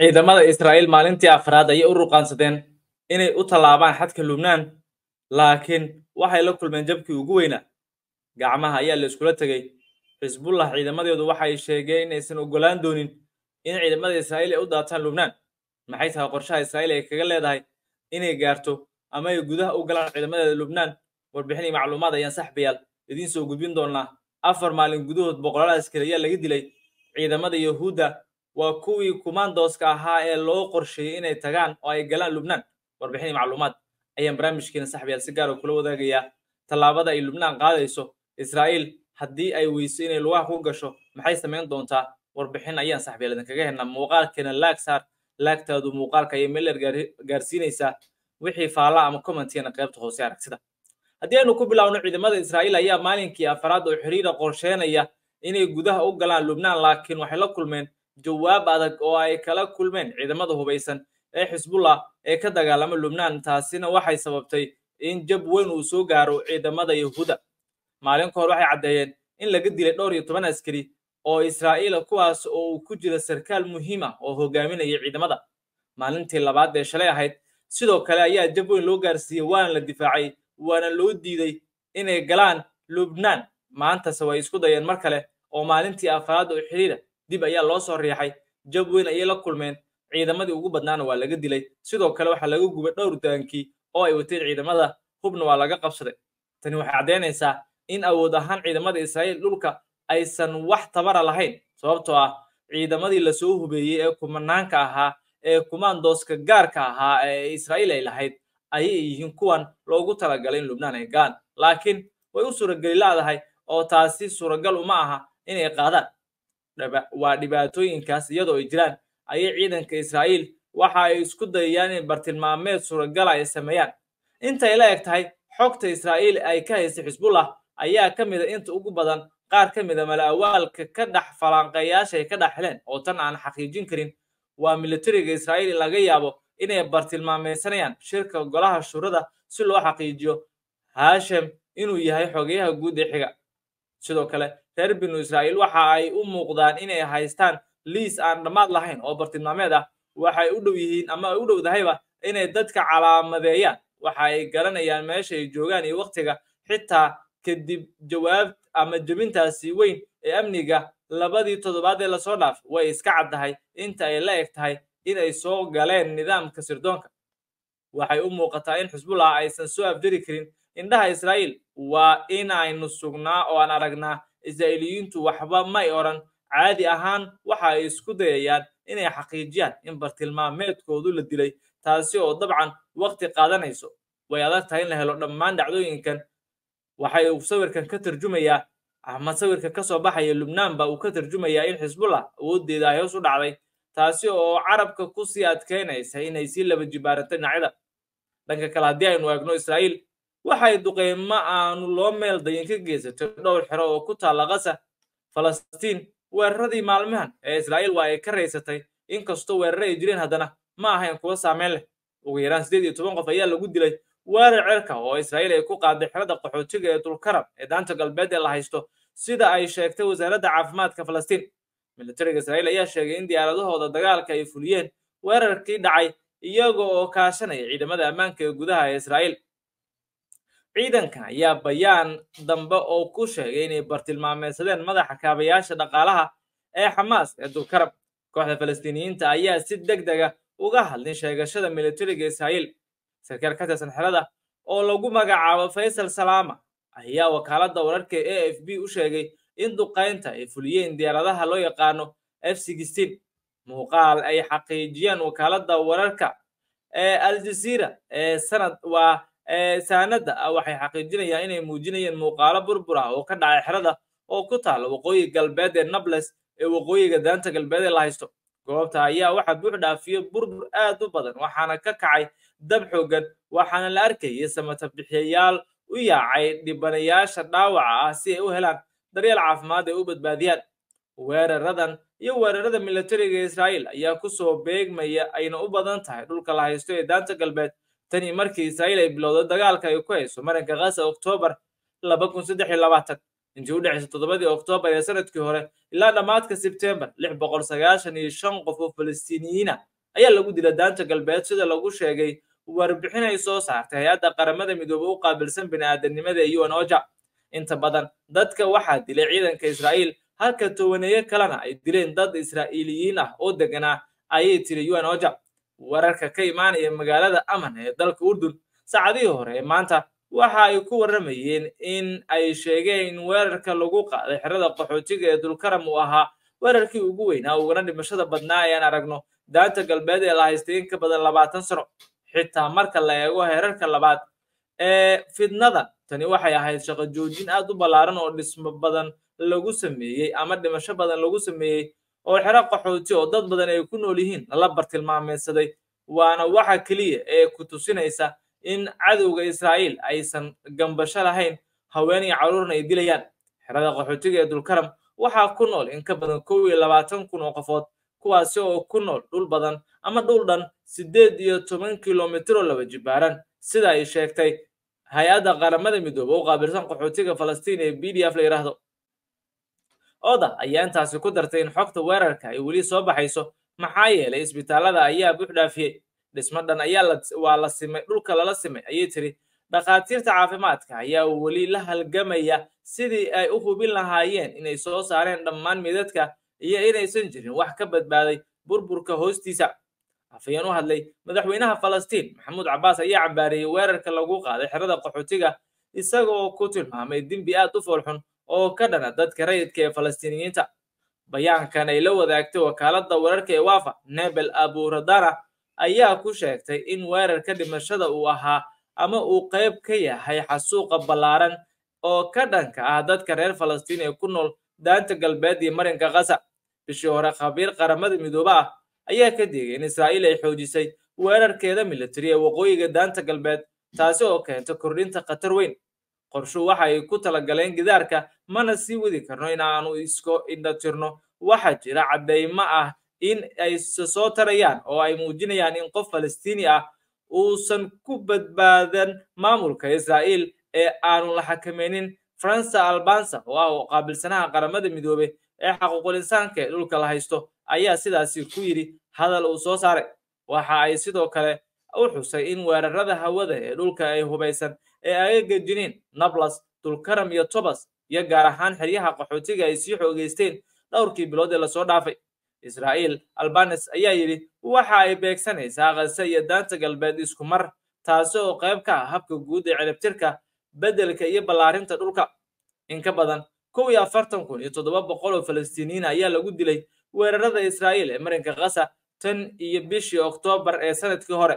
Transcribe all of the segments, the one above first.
ciidamada israa'iil maalintii afraad ayay u ruqaansadeen inay u tallaabaan xadka lubnaan laakiin waxay la kulmeen jabkii ugu weyna gacmaha ayaa la iskula tegay xisbullah ciidamadeedu waxay sheegeen inaysan oggolaan doonin in ciidamada israa'iil ay u daataan lubnaan maxay tahay qorshaha israa'iil ay kaga leedahay inay gaarto ama ay gudaha u galaan ciidamadeeda lubnaan warbixin iyo macluumaad ayaan saxbayaal idiin soo gudbin doonnaa afar maalin gudahood boqolaal askari ayaa laga dilay ciidamada yahuudda waa kuwii kumandoska ahaa ee loo qorsheeyey inay tagaan oo ay galaan lubnaan warbixin macluumaad ayaan barnaamijkeena saxbiyaal si gaara ah kula wadaagayaa tallaabada ay lubnaan qaadayso israa'iil haddii ay weyso inay lugaha ku gasho maxay samayn doontaa warbixin ayaan saxbiyaal kaga helnaa muuqaalkeena laag saar laagtaadu muuqaalka ayay meeler gaarsiinaysaa wixii faallaa ama commentigeena qaybta hoose aragtida haddii aynu ku bilaawno ciidamada israa'iil ayaa maalinkii afaraad oo xiriira qorsheenaya inay gudaha u galaan lubnaan laakiin waxay la kulmeen jawaab adag oo ay kala kulmeen ciidamada hubaysan ee xisbullah ee ka dagaalama lubnaan taasina waxay sababtay in jab weyn uu soo gaaro ciidamada yahuuda maalin ka hor waxay caddeeyeen in laga dilay dhowr iyo toban askari oo israa'iila kuwaas oo uu ku jira sarkaal muhiim ah oo hogaaminaya ciidamada maalintii labaad ee shalay ahayd sidoo kale ayaa jab weyn loo gaarsiiyey waana la difaacay waana loo diiday inay galaan lubnaan maantase way isku dayeen mar kale oo maalintii afaraad oo xidhiidha dib ayaa loo soo riixay jab weyn ayay la kulmeen ciidamadii ugu badnaana waa laga dilay sidoo kale waxaa laga gubay dhowr daankii oo ay wateen ciidamada hubna waa laga qabsaday tani waxay caddaynaysaa in awood ahaan ciidamada israa'iil dhulka aysan wax tabara lahayn sababtoo ah ciidamadii lasoo hubeeyey ee kumanaanka ahaa ee kumaandooska gaarka ahaa ee israa'iil ay lahayd ayay yihiin kuwan loogu talagalay in lubnaan ay galaan laakiin way u suurageli la'dahay oo taasi suuragal uma aha inay qaadaan waa dhibaatooyinkaas iyadoo ay jiraan ayay ciidanka israa'iil waxa ay isku dayayaan in bartilmaameed suuragal ay sameeyaan intay la eg tahay xogta israa'iil ay ka haystay xisbullah ayaa ka mida inta ugu badan qaar ka mid mida mala'awaalka ka dhex falanqeeyaasha ka dhex heleen oo tan aan xaqiijin karin waa militariga israa'iil laga yaabo inay bartilmaameysanayaan shirka golaha shuurada si loo xaqiijiyo haashem inuu yahay xogeyaha guud ee xiga sidoo kale reer binu israa'iil waxa ay u muuqdaan inay haystaan liis aan dhammaad lahayn oo bartilmaameed ah waxay u dhow yihiin ama ay u dhowdahayba inay dadka calaamadeeyaan waxa ay garanayaan meesha ay joogaan iyo wakhtiga xitaa kadib jawaab ama jebintaasi weyn ee amniga labadii toddobaad ee lasoo dhaaf way iska caddahay inta ay la eg tahay inay soo galeen nidaamka sirdoonka waxay u muuqataa in xusbullah aysan soo afjari karin indhaha israa'iil waa inaynu sugnaa oo aan aragnaa israa'iiliyiintu waxba may odhan caadi ahaan waxa ay isku dayayaan inay xaqiijiyaan in bartilmaameedkoodu la dilay taasi oo dabcan wakti qaadanayso way adag tahay in la helo dhammaan dhacdooyinkan waxay uu sawirkan ka tarjumayaa ama sawirka ka soo baxaya lubnaan ba uu ka tarjumayaa in xisbullah awooddeeda ay hoos u dhacday taasi oo carabka ku sii adkaynaysa inay sii laba jibaarato dhinacyada dhanka kale haddii aynu eegno israa'iil waxay ma aanu loo meel dayan ka geysatay dhowr xero oo ku taalla qasa falastiin weeraradii maalmahan ee israa'iil waa ay ka raysatay inkastoo weerare ay jireen haddana ma ahayn kuwo saameyn leh ugu yaraan sideed iyo toban qof ayaa lagu dilay weerar cerka oo israa'iil ay ku qaaday xerada qaxootiga ee dulkarab ee daanta galbeed ee la haysto sida ay sheegtay wasaaradda caafimaadka falastiin militariga israa'iil ayaa sheegay in diyaaradahooda dagaalka ay fuliyeen weerarkii dhacay iyaga oo kaashanaya ciidamada ammaanka ee gudaha ee israa'iil ciidanka ayaa bayaan dambe oo ku sheegay inay bartilmaameysadeen madaxa kaabayaasha dhaqaalaha ee xamaas ee dulkarab kooxda falastiiniyiinta ayaa si deg dega uga hadlin sheegashada militariga israa'iil sarkaal ka tirsan xerada oo lagu magacaabo faysal salaama ayaa wakaaladda wararka a f b u sheegay in duqaynta ay fuliyeen diyaaradaha loo yaqaano f sixteen muuqaal ay xaqiijiyeen wakaaladda wararka ee aljaziira ee sanad waa saanada ah waxay xaqiijinayaan inay muujinayeen muuqaalo burbur ah oo ka dhacay xerada oo ku taala waqooyi galbeed ee nables ee waqooyiga daanta galbeed ee la haysto goobta ayaa waxa buux dhaafiyo burbur aad u badan waxaana ka kacay dab xoogan waxaana la arkayay samatabixiyayaal u yaacay dhibanayaasha dhaawaca ah si ay u helaan daryeel caafimaad ay u badbaadiyaan weeraradan iyo weerarada milatariga israa'iil ayaa ku soo beegmaya ayna u badan tahay dhulka la haysto ee daanta galbeed tani markii israa'iil ay bilowday dagaalka ay ku hayso marinka khaza oktoobar laba kun saddex iyo labaatan intii u dhexaysa toddobadii oktoobar ee sanadkii hore ilaa dhammaadka sebtembar lix boqol sagaashan iyo shan qof oo falastiiniyiina ayaa lagu dila daanta galbeed sida lagu sheegay warbixin ay soo saartay hay-adda qaramada midoobe u qaabilsan bini'aadanimada ee un oja inta badan dadka waxaa dilay ciidanka israa'iil halka towaneeyo kalena ay dileen dad israa'iiliyiin ah oo deganaa ah, ayay tiri un oja wararka ka imaanaya magaalada aman ee dalka urdun saacadihii hore ee maanta waxa ay ku warramayeen in ay sheegeen weerarka lagu qaaday xerada qaxootiga ee dulkaram uu ahaa weerarkii ugu weynaa ugana dhimashada badnaa ayaan aragno daanta galbeed ee la haystay in ka badan labaatan sano xitaa marka la eego heerarka labaad ee fidnada tani waxay ahayd shaqo joojin aad u ballaaran oo dhismo badan lagu sameeyey ama dhimasho badan lagu sameeyey oo xero qaxooti oo dad badan ay ku nool yihiin lala bartilmaameedsaday waana waxa keliya ee ku tusinaysa in cadowga israa'iil aysan gambasho lahayn haween iyo carruurna ay dilayaan xerada qaxootiga ee dulkaram waxaa ku nool in ka badan kow iyo labaatan kun oo qofood kuwaasi oo ku nool dhul badan ama dhul dhan siddeed iyo toban kilomitir oo laba jibaaran sida ay sheegtay hay-adda qaramada midoobe u qaabilsan qaxootiga falastiin ee b d f la yidhaahdo oda ayaa intaasi ku dartay in xogta weerarka ay weli soo baxayso maxaa yeelay isbitaalada ayaa buux dhaafiyey dhismo dhan ayaa waa la simay dhulka lala simay ayay tiri dhakhaatiirta caafimaadka ayaa weli la halgamaya sidii ay u hubin lahaayeen inay soo saareen dhammaan midadka iyo inaysan jirin wax ka badbaaday burburka hoostiisa afayeen u hadlay madaxweynaha falastiin maxamuud cabbaas ayaa cabaareeyey weerarka lagu qaaday xerada qaxootiga isagoo ku tilmaamay dimbi aad u foolxun oo ka dhana dadka rayidka ee falastiiniyiinta bayaankan ay la wadaagtay wakaaladda weerarka ee waafa nebel aburadara ayaa ku sheegtay in weerarka dhimashada uu ahaa ama uu qayb ka yahay xasuuqa ballaaran oo ka dhanka ah dadka reer falastiin ee ku nool daanta galbeed iyo marinka khaza bishii hore khabiir qaramada midoobe ah ayaa ka digay in israa'iil ay xoojisay weerarkeeda militari ee waqooyiga daanta galbeed taasi oo keenta kordhinta khatar weyn qorshu waxa ay ku talagaleen gidaarka mana sii wadi karno inaanu isko indhatirno tirno waxaa jira caddaymo ah in ay soo tarayaan oo ay muujinayaan in qof falastiini ah uusan ku badbaadan maamulka israa'iil ee aanu la xakamaynin faransa albansa oo ah oo qaabilsanaha qaramada midoobe ee xaquuqul insaanka ee dhulka la haysto ayaa sidaasi ku yidhi hadal uu soo saaray waxa ay sidoo kale u xusay in weerarada hawada ee dhulka ay hubaysan ee agaga jiniin nablas dulkaram iyo tobas iyo gaar ahaan xeryaha qaxootiga ay sii xoogaysteen dhowrkii bilood ee lasoo dhaafay israa'iil albanes ayaa yidhi waxa ay beegsanaysaa qase iyo daanta galbeed isku mar taasi oo qayb ka ah habka guud ee ciribtirka beddelka iyo ballaarinta dhulka in ka badan kow iyo afartan kun iyo toddoba boqol oo falastiiniyiin ayaa lagu dilay weerarada israa'iil ee marinka khaza tan iyo bishii oktoobar ee sanadkii hore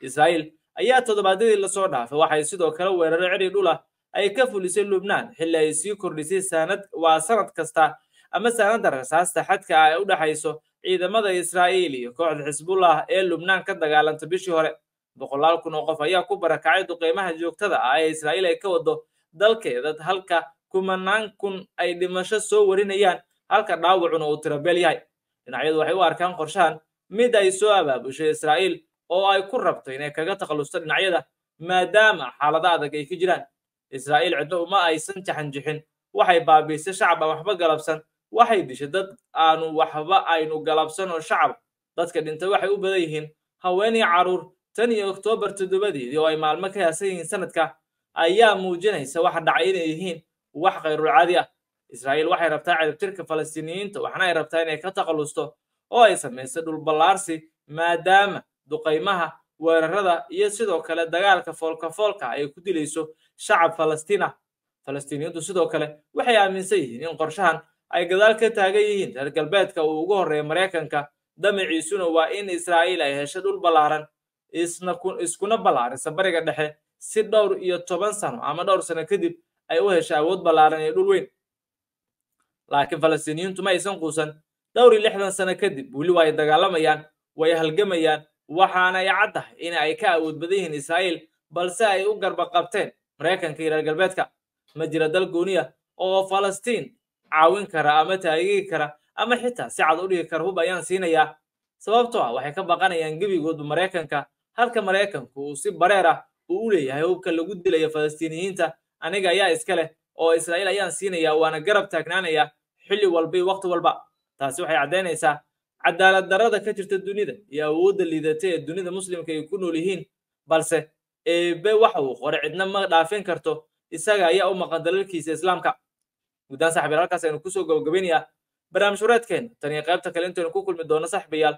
israa'iil ayaa toddobaadadii lasoo dhaafay waxay sidoo kale weeraray cidri dhul ah. ay ka fulisay lubnaan xilli ay sii kordhisay saanad waa sanad kasta ama saanadda rasaasta xadka ah ay u dhexayso ciidamada israa'iil iyo kooxda xisbullah ee lubnaan ka dagaalanta bishii hore boqolaal kun oo qof ayaa ku barakacay duqeymaha joogtada ah ee israa'iil ay ka wado dalkeeda halka kumanaan kun ay dhimasho soo warinayaan halka dhaawacuna uu tirabeel yahay dhinacyadu waxay u arkaan qorshahan mid ay soo abaabushay israa'iil oo ay ku rabto inay kaga takhallusto dhinacyada maadaama xaalada adag ay ka jiraan israa'iil cidna uma aysan jaxanjixin waxay baabiisay shacab waxba galabsan waxay dishay dad aanu waxba aynu galabsan oo shacab dadka dhintay waxay u badan yihiin haweeniyo caruur tan iyo oktoobar toddobadeedii oo ay maalmo ka heesan yihiin sanadka ayaa muujinaysa waxa dhacay inay yihiin wax khayrulcaadi ah israa'iil waxay rabtaa ciribtirka falastiiniyiinta waxna ay rabtaa inay ka takhallusto oo ay samaysay dhulballaarsi maadaama duqaymaha weerarada iyo sidoo kale dagaalka foolkafoolka ay ku dilayso shacab falastiina falastiiniyiintu sidoo kale waxay aaminsan yihiin in qorshahan ay gadaal ka taagan yihiin reer galbeedka uu ugu horreeya maraykanka damaciisuna waa in israa'iil ay hesho dhul ballaaran iskuna ballaarisa bariga dhexe si dhowr iyo toban sano ama dhowr sano kadib ay u hesho awood ballaaran iyo dhul weyn laakiin falastiiniyiintu ma aysan quusan dhowr iyo lixdan sano kadib weli waa ay dagaalamayaan way halgamayaan waxaanay caddahay in ay ka awood badan yihiin israa'iil balse ay u garba qabteen maraykanka iyo reer galbeedka ma jira dal gooniya oo falastiin caawin kara ama taageeri kara ama xitaa si cad u dhigi kara hub ayaan siinayaa sababto ah waxay ka baqanayaan gebigooda maraykanka halka maraykanku uu si bareer ah uu u leeyahay hubka lagu dilayo falastiiniyiinta aniga ayaa iska leh oo israa'iil ayaan siinayaa waana garab taagnaanayaa xilli walba iyo wakhti walba taasi waxay caddaynaysaa cadaalad darada ka jirta dunida iyo awoodda liidata ee dunida muslimka ay ku nool yihiin balse eebe waxa uu qore cidna ma dhaafin karto isaga ayaa u maqan dalalkiisa islaamka guddaan saxbiyaal halkaas aynu kusoo gabagabaynayaa barnaamij wareedkeena tan iyo qaybta kale intaynu ku kulmi doono saxbiyaal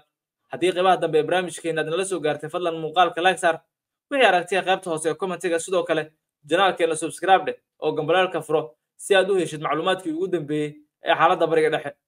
haddii qaybaha dambe ee barnaamijkeena aad nala soo gaartay fadlan muuqaalka like saar wixii aragtiya qaybta hoose ee kommentiga sidoo kale janaalkeena subscribe dheh oo gambalaalka furo si aad u heshid macluumaadkii ugu dambeeyey ee xaaladda bariga dhexe